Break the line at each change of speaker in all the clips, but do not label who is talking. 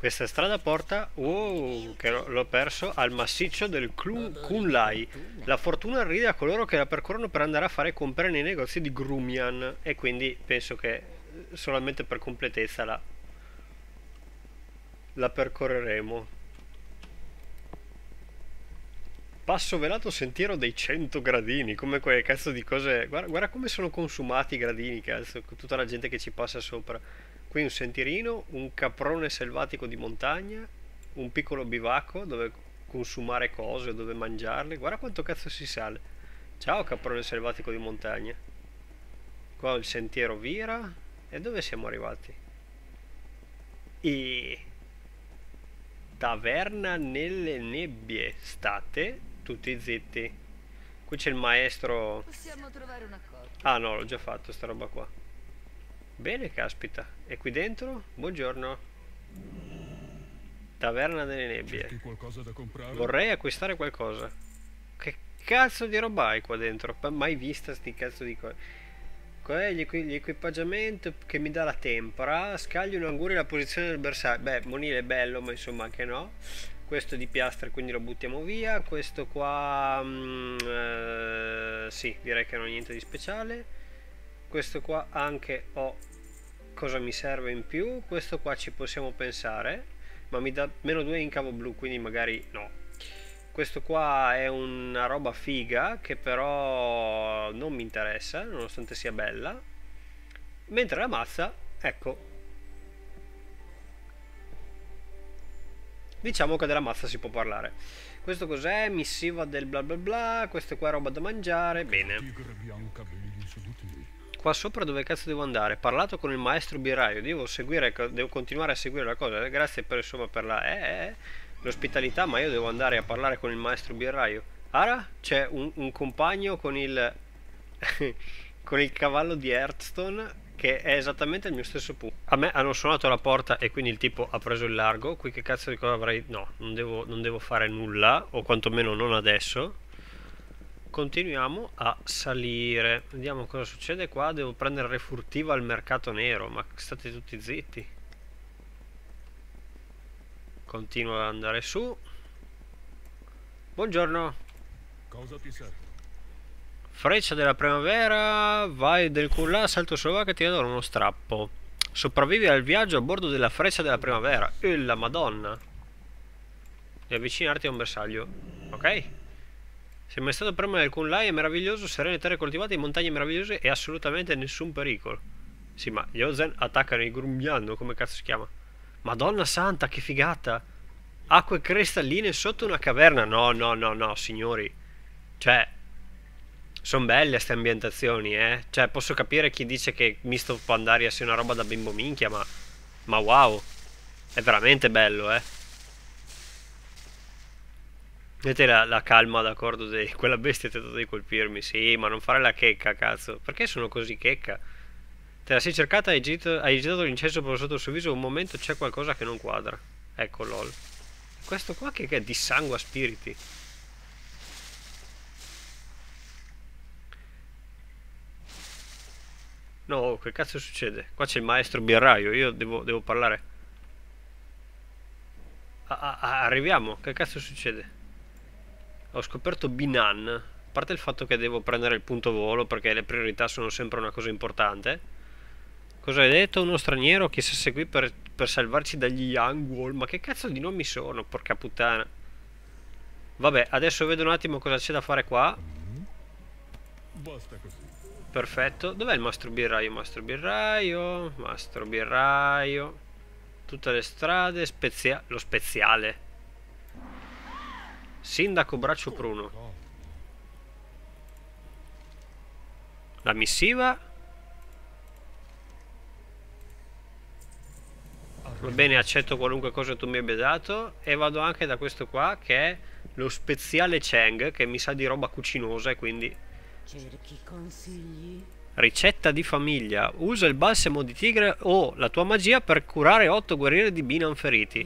Questa strada porta, oh, che l'ho perso, al massiccio del Kunlai. La fortuna ride a coloro che la percorrono per andare a fare compere nei negozi di Grumian. E quindi penso che eh, solamente per completezza la, la percorreremo. Passo velato sentiero dei 100 gradini, come quelle cazzo di cose... Guarda, guarda come sono consumati i gradini, cazzo, con tutta la gente che ci passa sopra qui un sentierino, un caprone selvatico di montagna, un piccolo bivacco dove consumare cose, dove mangiarle. Guarda quanto cazzo si sale. Ciao caprone selvatico di montagna. Qua il sentiero vira. E dove siamo arrivati? E... Taverna nelle nebbie. State tutti zitti. Qui c'è il maestro... Ah no, l'ho già fatto sta roba qua. Bene, caspita. E qui dentro? Buongiorno. Taverna delle nebbie. Vorrei acquistare qualcosa. Che cazzo di roba hai qua dentro? Mai vista sti cazzo di cose. l'equipaggiamento che mi dà la tempra? Scagli un anguria la posizione del bersaglio. Beh, monile è bello, ma insomma anche no. Questo è di piastre, quindi lo buttiamo via. Questo qua... Mh, mm, eh, sì, direi che non è niente di speciale questo qua anche ho cosa mi serve in più questo qua ci possiamo pensare ma mi dà meno 2 in cavo blu quindi magari no questo qua è una roba figa che però non mi interessa nonostante sia bella mentre la mazza ecco diciamo che della mazza si può parlare questo cos'è? missiva del bla bla bla questo qua è roba da mangiare bene qua sopra dove cazzo devo andare? Parlato con il maestro Biraio, devo, seguire, devo continuare a seguire la cosa, grazie per, insomma, per la... Eh, eh, eh l'ospitalità, ma io devo andare a parlare con il maestro Birraio. Ara, c'è un, un, compagno con il... con il cavallo di Hearthstone che è esattamente il mio stesso punto. A me hanno suonato la porta e quindi il tipo ha preso il largo. Qui che cazzo di cosa avrei... No, non devo, non devo fare nulla, o quantomeno non adesso continuiamo a salire vediamo cosa succede qua devo prendere refurtiva al mercato nero ma state tutti zitti continuo ad andare su buongiorno cosa ti serve? freccia della primavera vai del culla salto sulla che ti dà uno strappo sopravvivi al viaggio a bordo della freccia della primavera e la madonna e avvicinarti a un bersaglio ok sei mai stato per me alcun Lai è meraviglioso, serene terre coltivate, montagne meravigliose e assolutamente nessun pericolo. Sì, ma gli Ozen attaccano i Grumbiano, come cazzo si chiama? Madonna santa, che figata! Acque cristalline sotto una caverna. No, no, no, no, signori. Cioè, sono belle queste ambientazioni, eh. Cioè, posso capire chi dice che Misto Pandaria sia una roba da bimbo minchia, ma... Ma wow, è veramente bello, eh. Vedete la, la, calma d'accordo di quella bestia tentata di colpirmi. Sì, ma non fare la checca, cazzo. Perché sono così checca? Te la sei cercata, hai, gito, hai girato l'incenso per sotto il suo viso. Un momento c'è qualcosa che non quadra. Ecco, lol. Questo qua che, che è? a spiriti. No, che cazzo succede? Qua c'è il maestro birraio, io devo, devo parlare. Ah, ah, arriviamo, che cazzo succede? ho scoperto Binan. A parte il fatto che devo prendere il punto volo perché le priorità sono sempre una cosa importante. Cosa hai detto? Uno straniero che si è qui per, per, salvarci dagli Young Ma che cazzo di nomi sono, porca puttana. Vabbè, adesso vedo un attimo cosa c'è da fare qua. Mm-hmm. Perfetto. Dov'è il mastro birraio? Mastro birraio, mastro birraio. Tutte le strade, spezia lo speziale. Sindaco Braccio Pruno. La missiva. Va bene, accetto qualunque cosa tu mi abbia dato. E vado anche da questo qua che è lo speziale Cheng, che mi sa di roba cucinosa e quindi... Cerchi consigli? ricetta di famiglia, usa il balsamo di tigre o la tua magia per curare 8 guerrieri di Binan feriti.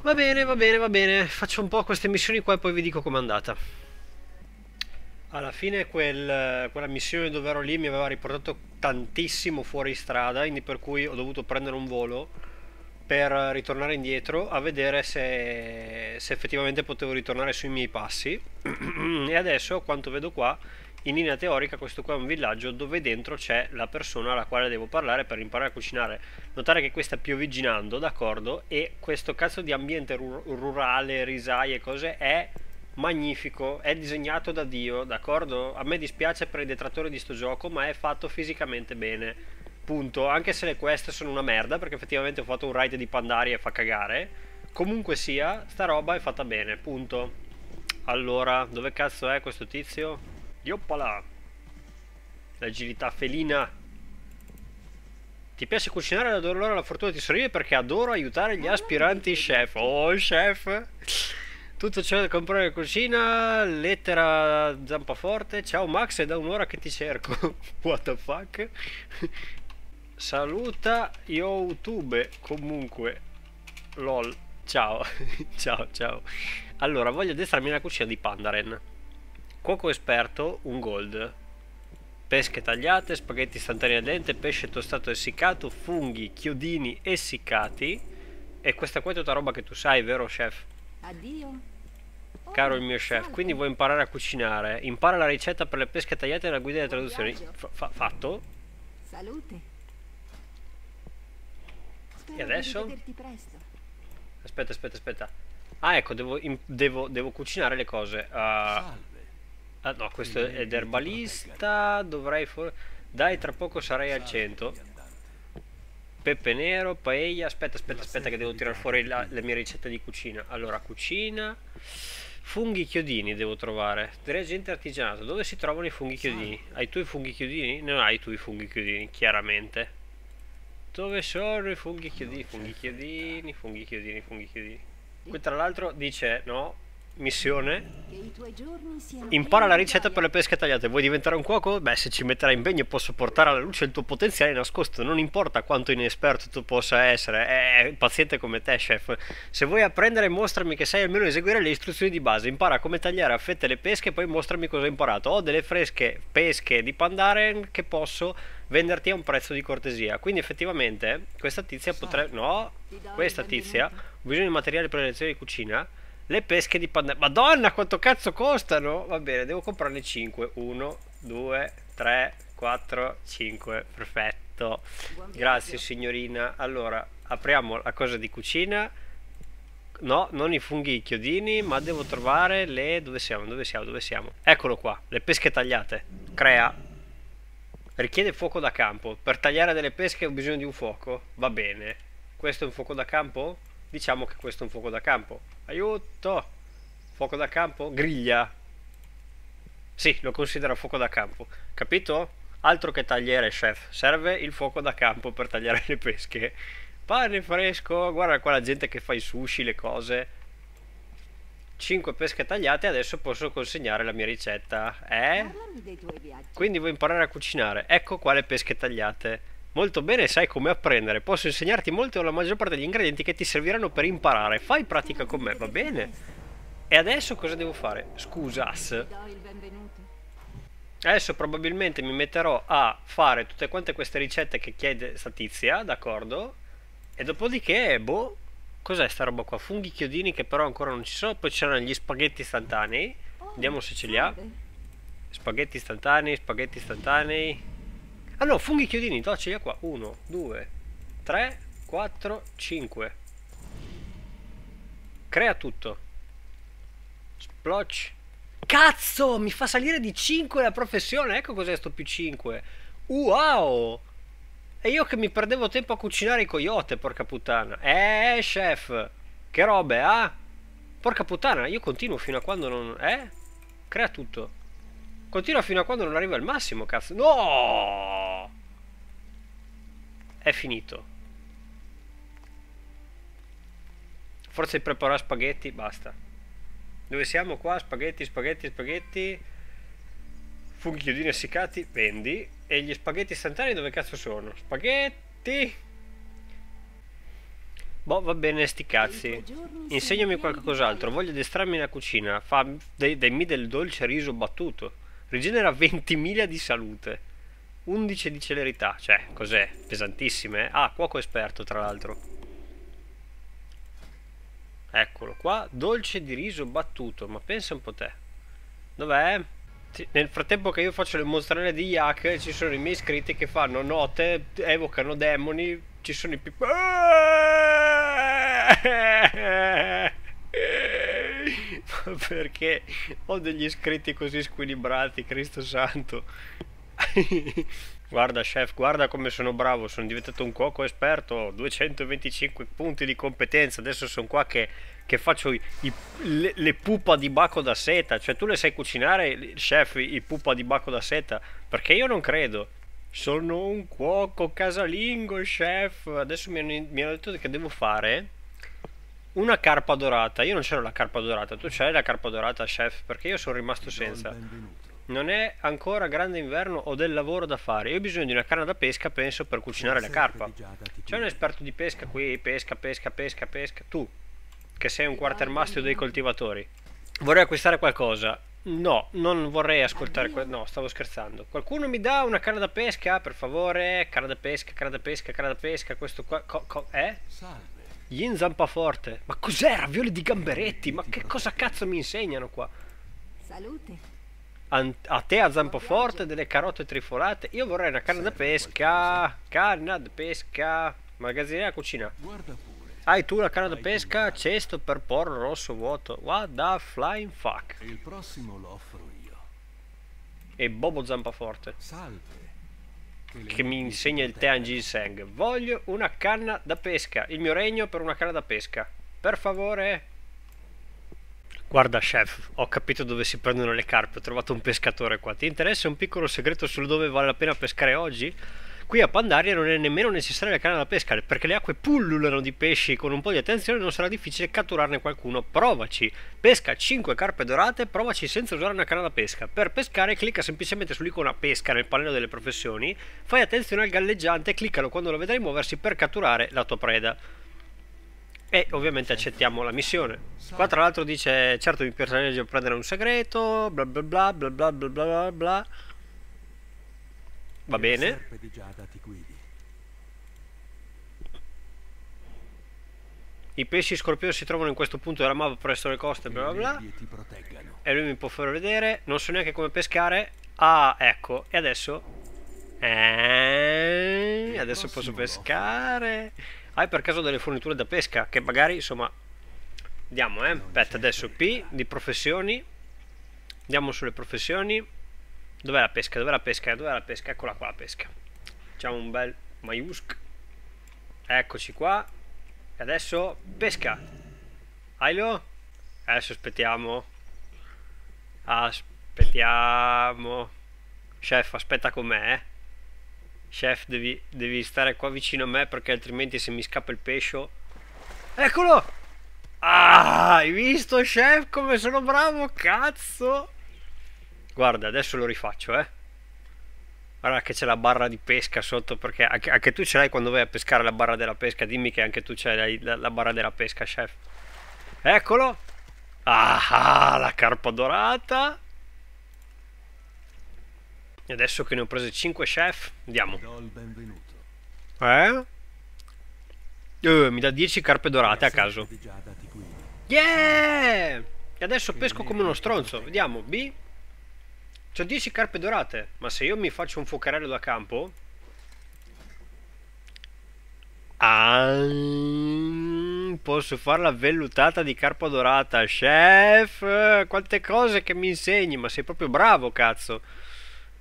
Va bene, va bene, va bene, faccio un po' queste missioni qua e poi vi dico com'è andata. Alla fine quel, quella missione dove ero lì mi aveva riportato tantissimo fuori strada, quindi per cui ho dovuto prendere un volo per ritornare indietro a vedere se, se effettivamente potevo ritornare sui miei passi e adesso a quanto vedo qua in linea teorica questo qua è un villaggio dove dentro c'è la persona alla quale devo parlare per imparare a cucinare notare che qui sta piovigginando d'accordo e questo cazzo di ambiente rur rurale risaie cose è magnifico è disegnato da dio d'accordo a me dispiace per i detrattori di sto gioco ma è fatto fisicamente bene punto anche se le quest sono una merda perché effettivamente ho fatto un raid di pandari e fa cagare comunque sia sta roba è fatta bene punto allora dove cazzo è questo tizio Yoppala! L'agilità felina. Ti piace cucinare adoro allora la fortuna ti sorride perché adoro aiutare gli aspiranti chef. Oh, chef! Tutto ciò da comprare in cucina, lettera zampaforte. Ciao Max, è da un'ora che ti cerco. What the fuck? Saluta YouTube comunque. LOL. Ciao. ciao, ciao. Allora, voglio addestrarmi nella cucina di Pandaren. Cuoco esperto, un gold. Pesche tagliate, spaghetti istantanei al dente, pesce tostato essiccato, funghi, chiodini essiccati. E questa qua è tutta roba che tu sai, vero chef? Addio. Caro il mio chef, quindi vuoi imparare a cucinare? Impara la ricetta per le pesche tagliate e la guida delle traduzioni. F fatto? Salute.
E adesso?
Aspetta, aspetta, aspetta. Ah, ecco, devo, devo, devo cucinare le cose. Uh, Ah no, questo è d'erbalista, dovrei for... Dai, tra poco sarei al 100. Peppe nero, paella, aspetta, aspetta, aspetta che devo tirare fuori la, la mia ricetta di cucina. Allora, cucina, funghi chiodini devo trovare, reagente artigianato, dove si trovano i funghi chiodini? Hai tu i funghi chiodini? Non hai tu i funghi chiodini, chiaramente. Dove sono i funghi chiodini, funghi chiodini, funghi chiodini, funghi chiodini? Qui tra l'altro dice, no, missione Impara la ricetta per le pesche tagliate. Vuoi diventare un cuoco? Beh, se ci metterai impegno posso portare alla luce il tuo potenziale nascosto. Non importa quanto inesperto tu possa essere, è paziente come te, chef. Se vuoi apprendere, mostrami che sai almeno eseguire le istruzioni di base. Impara come tagliare a fette le pesche e poi mostrami cosa hai imparato. Ho delle fresche pesche di pandaren che posso venderti a un prezzo di cortesia. Quindi effettivamente questa tizia potrebbe... No, questa tizia ho bisogno di materiale per le lezioni di cucina le pesche di panna. Madonna, quanto cazzo costano? Va bene, devo comprarne 5. 1, 2, 3, 4, 5. Perfetto. Grazie signorina. Allora, apriamo la cosa di cucina. No, non i funghi i chiodini, ma devo trovare le... Dove siamo? Dove siamo? Dove siamo? Eccolo qua, le pesche tagliate. Crea. Richiede fuoco da campo. Per tagliare delle pesche ho bisogno di un fuoco. Va bene. Questo è un fuoco da campo? diciamo che questo è un fuoco da campo. Aiuto! Fuoco da campo? Griglia! Sì, lo considero fuoco da campo. Capito? Altro che tagliere, chef. Serve il fuoco da campo per tagliare le pesche. Pane fresco! Guarda qua la gente che fa i sushi, le cose. 5 pesche tagliate adesso posso consegnare la mia ricetta. Eh? Quindi vuoi imparare a cucinare? Ecco qua le pesche tagliate. Molto bene, sai come apprendere. Posso insegnarti molto la maggior parte degli ingredienti che ti serviranno per imparare. Fai pratica con me, va bene? E adesso cosa devo fare? Scusas. Adesso probabilmente mi metterò a fare tutte quante queste ricette che chiede Statizia, d'accordo? E dopodiché, boh, cos'è sta roba qua? Funghi chiodini che però ancora non ci sono, poi c'erano gli spaghetti istantanei. Vediamo se ce li ha. Oh, spaghetti istantanei, spaghetti istantanei. Ah no, funghi chiodini, no, io qua. 1, 2, 3, 4, 5. Crea tutto. Splotch. Cazzo, mi fa salire di 5 la professione. Ecco cos'è sto più 5. Wow! E io che mi perdevo tempo a cucinare i coyote, porca puttana. Eh, chef. Che robe, ah? Porca puttana, io continuo fino a quando non... Eh? Crea tutto. Continua fino a quando non arriva al massimo, cazzo. No! è finito. Forse di preparare spaghetti, basta. Dove siamo qua? Spaghetti, spaghetti, spaghetti. Funghi chiodini essiccati, vendi. E gli spaghetti istantanei dove cazzo sono? Spaghetti! Boh, va bene, sti cazzi. Insegnami qualcos'altro. Voglio addestrarmi nella cucina. Fa dei, dei del dolce riso battuto. Rigenera 20.000 di salute. 11 di celerità, cioè, cos'è? Pesantissime? Eh? Ah, cuoco esperto, tra l'altro. Eccolo qua, dolce di riso battuto, ma pensa un po' te. Dov'è? Nel frattempo che io faccio le mostrarelle di Yak, ci sono i miei iscritti che fanno note, evocano demoni, ci sono i pip... Ma perché ho degli iscritti così squilibrati, Cristo santo? guarda chef, guarda come sono bravo, sono diventato un cuoco esperto, 225 punti di competenza, adesso sono qua che, che faccio i, i, le, le, pupa di baco da seta, cioè tu le sai cucinare chef i pupa di baco da seta? Perché io non credo. Sono un cuoco casalingo, chef. Adesso mi hanno, mi hanno detto che devo fare una carpa dorata. Io non c'ero la carpa dorata, tu c'hai la carpa dorata, chef, perché io sono rimasto senza. Non è ancora grande inverno, ho del lavoro da fare. Io ho bisogno di una canna da pesca, penso, per cucinare la carpa. C'è un esperto di pesca qui, pesca, pesca, pesca, pesca. Tu, che sei un quartermaster dei coltivatori. Vorrei acquistare qualcosa. No, non vorrei ascoltare... No, stavo scherzando. Qualcuno mi dà una canna da pesca, per favore? Canna da pesca, canna da pesca, canna da pesca. Questo qua... Co, co eh? Gli inzampaforte. Ma cos'è? Ravioli di gamberetti? Ma che cosa cazzo mi insegnano qua? Salute a te a zampo forte delle carote triforate Io vorrei una canna da pesca. Canna da pesca. Magazziniera cucina. Hai tu la canna da pesca? Cesto per porro rosso vuoto. What the flying fuck? Il prossimo lo offro io. E Bobo Zampaforte. Salve. Che mi insegna il Tean Ginseng. Voglio una canna da pesca. Il mio regno per una canna da pesca. Per favore. Guarda chef, ho capito dove si prendono le carpe, ho trovato un pescatore qua. Ti interessa un piccolo segreto sul dove vale la pena pescare oggi? Qui a Pandaria non è nemmeno necessaria la canna da pesca, perché le acque pullulano di pesci, con un po' di attenzione non sarà difficile catturarne qualcuno. Provaci! Pesca 5 carpe dorate, provaci senza usare una canna da pesca. Per pescare clicca semplicemente sull'icona pesca nel pannello delle professioni, fai attenzione al galleggiante e cliccalo quando lo vedrai muoversi per catturare la tua preda. E ovviamente accettiamo la missione. Qua tra l'altro dice, certo il personaggio prendere un segreto, bla bla bla bla bla bla bla bla
Va bene.
I pesci scorpioni si trovano in questo punto della mappa presso le coste, bla bla bla. E lui mi può far vedere, non so neanche come pescare. Ah, ecco, e adesso... Eh, adesso posso pescare. Hai per caso delle forniture da pesca? Che magari, insomma, andiamo, eh. Aspetta, adesso P di professioni. Andiamo sulle professioni. Dov'è la pesca? Dov'è la pesca? Dov'è la pesca? Eccola qua la pesca. Facciamo un bel maiusc. Eccoci qua. E adesso pesca. Ailo? Adesso aspettiamo. Aspettiamo. Chef, aspetta con me, eh. Chef, devi, devi stare qua vicino a me perché altrimenti se mi scappa il pesce... Eccolo! Ah, hai visto, chef, come sono bravo, cazzo! Guarda, adesso lo rifaccio, eh. Guarda che c'è la barra di pesca sotto, perché anche, anche tu ce l'hai quando vai a pescare la barra della pesca. Dimmi che anche tu ce l'hai la, la, barra della pesca, chef. Eccolo! Ah, ah la carpa dorata! E adesso che ne ho prese 5 chef, andiamo. Eh? eh? mi dà 10 carpe dorate a caso. Yeah! E adesso pesco come uno stronzo. Vediamo, B. C'ho 10 carpe dorate. Ma se io mi faccio un focarello da campo... Ah, posso fare la vellutata di carpa dorata. Chef, quante cose che mi insegni. Ma sei proprio bravo, cazzo.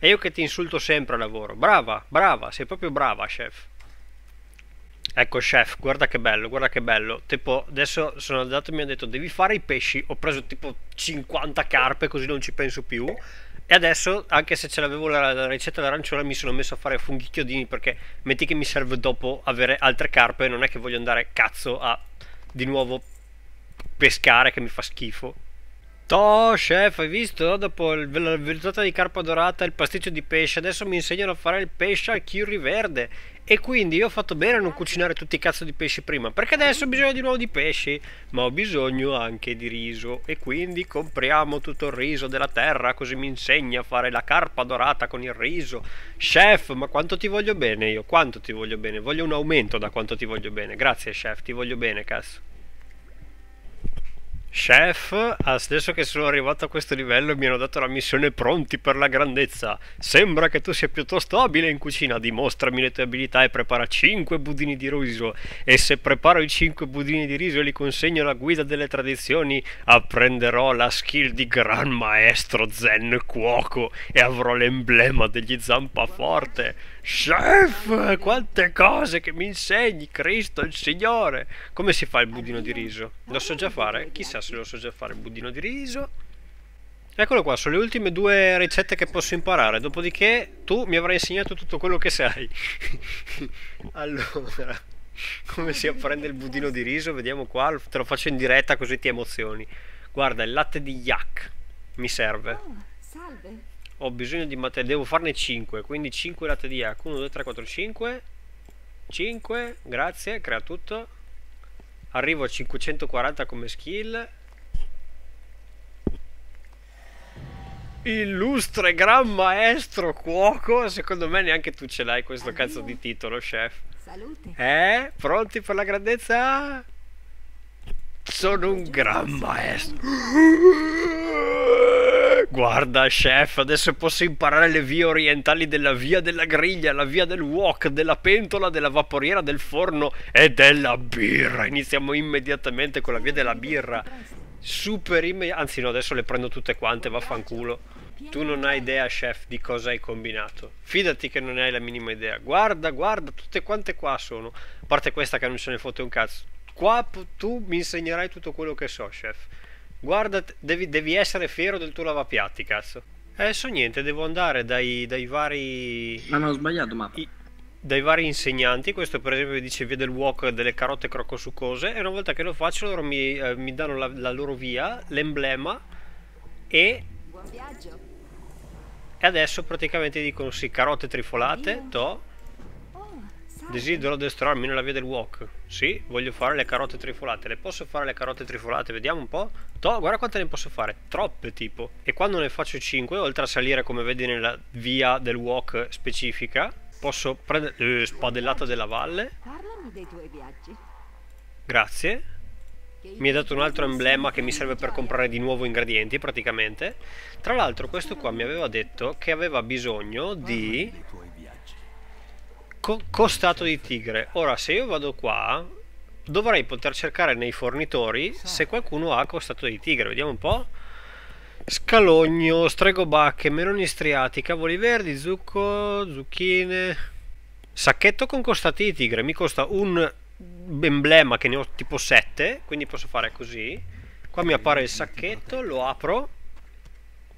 E io che ti insulto sempre al lavoro. Brava, brava, sei proprio brava, chef. Ecco, chef, guarda che bello, guarda che bello. Tipo, adesso sono andato e mi hanno detto devi fare i pesci. Ho preso tipo 50 carpe così non ci penso più. E adesso, anche se ce l'avevo la, la ricetta d'arancione, mi sono messo a fare funghi chiodini perché metti che mi serve dopo avere altre carpe. Non è che voglio andare cazzo a di nuovo pescare che mi fa schifo. Oh chef, hai visto? Dopo la vellutata di carpa dorata e il pasticcio di pesce, adesso mi insegnano a fare il pesce al curry verde. E quindi io ho fatto bene a non cucinare tutti i cazzo di pesci prima, perché adesso ho bisogno di nuovo di pesci, ma ho bisogno anche di riso. E quindi compriamo tutto il riso della terra, così mi insegna a fare la carpa dorata con il riso. Chef, ma quanto ti voglio bene io? Quanto ti voglio bene? Voglio un aumento da quanto ti voglio bene. Grazie chef, ti voglio bene, cazzo. Chef, adesso che sono arrivato a questo livello mi hanno dato la missione pronti per la grandezza. Sembra che tu sia piuttosto abile in cucina, dimostrami le tue abilità e prepara 5 budini di riso. E se preparo i 5 budini di riso e li consegno alla guida delle tradizioni, apprenderò la skill di gran maestro zen cuoco e avrò l'emblema degli zampaforte. Chef, quante cose che mi insegni, Cristo, il Signore. Come si fa il budino di riso? Lo so già fare, chissà se lo so già fare il budino di riso. Eccolo qua, sono le ultime due ricette che posso imparare, dopodiché tu mi avrai insegnato tutto quello che sai. allora, come si apprende il budino di riso? Vediamo qua, te lo faccio in diretta così ti emozioni. Guarda, il latte di yak mi serve. Oh, salve ho bisogno di materiale, devo farne 5, quindi 5 latte di acqua, 1, 2, 3, 4, 5, 5, grazie, crea tutto, arrivo a 540 come skill, illustre gran maestro cuoco, secondo me neanche tu ce l'hai questo Addio. cazzo di titolo, chef. Salute. Eh? Pronti per la grandezza? Sono un gran maestro. Guarda, chef, adesso posso imparare le vie orientali della via della griglia, la via del wok, della pentola, della vaporiera, del forno e della birra. Iniziamo immediatamente con la via della birra. Super immediata. Anzi, no, adesso le prendo tutte quante, vaffanculo. Tu non hai idea, chef, di cosa hai combinato. Fidati che non ne hai la minima idea. Guarda, guarda, tutte quante qua sono. A parte questa che non ce ne fotte un cazzo qua tu mi insegnerai tutto quello che so, chef. Guarda, devi, devi essere fiero del tuo lavapiatti, cazzo. Adesso eh, niente, devo andare dai, dai vari... Ma non ho sbagliato, ma... I, dai vari insegnanti, questo per esempio dice via del wok delle carote crocosucose e una volta che lo faccio loro mi, eh, mi danno la, la, loro via, l'emblema e... Buon viaggio! E adesso praticamente dicono sì, carote trifolate, to, Desidero addestrarmi nella via del walk. Sì, voglio fare le carote trifolate. Le posso fare le carote trifolate? Vediamo un po'. To guarda quante ne posso fare. Troppe, tipo. E quando ne faccio 5, oltre a salire, come vedi, nella via del walk specifica, posso prendere... Eh, spadellata della valle. Parlami dei tuoi viaggi. Grazie. Mi ha dato un altro emblema che mi serve per comprare di nuovo ingredienti, praticamente. Tra l'altro, questo qua mi aveva detto che aveva bisogno di Co costato di tigre. Ora, se io vado qua, dovrei poter cercare nei fornitori se qualcuno ha costato di tigre. Vediamo un po'. Scalogno, stregobacche, meloni striati, cavoli verdi, zucco, zucchine. Sacchetto con costati di tigre. Mi costa un emblema che ne ho tipo 7, quindi posso fare così. Qua mi appare il sacchetto, lo apro.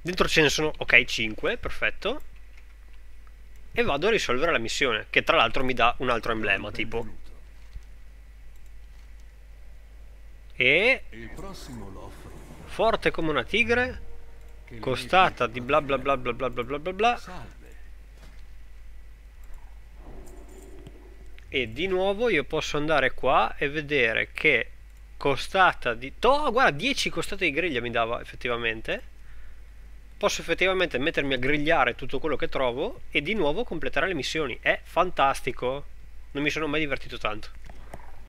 Dentro ce ne sono, ok, 5, perfetto e vado a risolvere la missione, che tra l'altro mi dà un altro emblema, tipo. E... Forte come una tigre, costata di bla bla bla bla bla bla bla bla bla. E di nuovo io posso andare qua e vedere che costata di... Oh, guarda, 10 costate di griglia mi dava effettivamente posso effettivamente mettermi a grigliare tutto quello che trovo e di nuovo completare le missioni. È fantastico. Non mi sono mai divertito tanto.